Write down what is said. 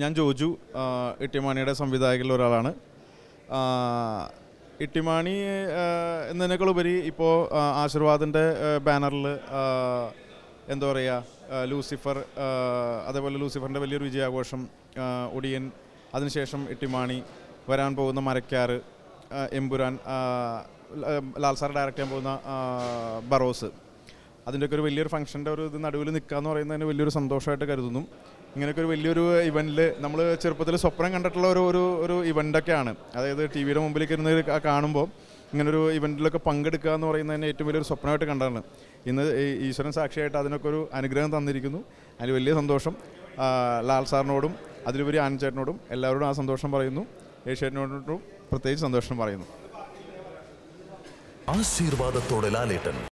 ഞാൻ ജോജു ഇട്ടിമാണിയുടെ സംവിധായകരിൽ ഒരാളാണ് ഇട്ടിമാണി എന്നതിനേക്കാളുപരി ഇപ്പോൾ ആശീർവാദിൻ്റെ ബാനറിൽ എന്താ പറയുക ലൂസിഫർ അതേപോലെ ലൂസിഫറിൻ്റെ വലിയൊരു വിജയാഘോഷം ഒടിയൻ അതിനുശേഷം ഇട്ടിമാണി വരാൻ പോകുന്ന മരക്കാർ എമ്പുരാൻ ലാൽസാർ ഡയറക്റ്റ് ചെയ്യാൻ പോകുന്ന ബറോസ് അതിൻ്റെയൊക്കെ ഒരു വലിയൊരു ഫംഗ്ഷൻ്റെ ഒരു ഇത് നടുവിൽ നിൽക്കുക എന്ന് പറയുന്നതിന് വലിയൊരു സന്തോഷമായിട്ട് കരുതുന്നു ഇങ്ങനെയൊക്കെ ഒരു വലിയൊരു ഇവൻറ്റിൽ നമ്മൾ ചെറുപ്പത്തിൽ സ്വപ്നം കണ്ടിട്ടുള്ള ഒരു ഒരു ഒരു ഇവൻ്റൊക്കെയാണ് അതായത് ടി വിയുടെ മുമ്പിലേക്ക് ഇരുന്ന് കാണുമ്പോൾ ഇങ്ങനൊരു ഇവൻറ്റിലൊക്കെ പങ്കെടുക്കുക എന്ന് പറയുന്നത് തന്നെ ഏറ്റവും വലിയൊരു സ്വപ്നമായിട്ട് കണ്ടതാണ് ഇന്ന് ഈശ്വരൻ സാക്ഷിയായിട്ട് അതിനൊക്കെ ഒരു അനുഗ്രഹം തന്നിരിക്കുന്നു അതിന് വലിയ സന്തോഷം ലാൽ സാറിനോടും അതിലുപരി ആനച്ചേട്ടനോടും എല്ലാവരോടും ആ സന്തോഷം പറയുന്നു ഏഷ്യാറ്റിനോടും പ്രത്യേകിച്ച് സന്തോഷം പറയുന്നു ആശീർവാദത്തോടെ ലാലേട്ടൻ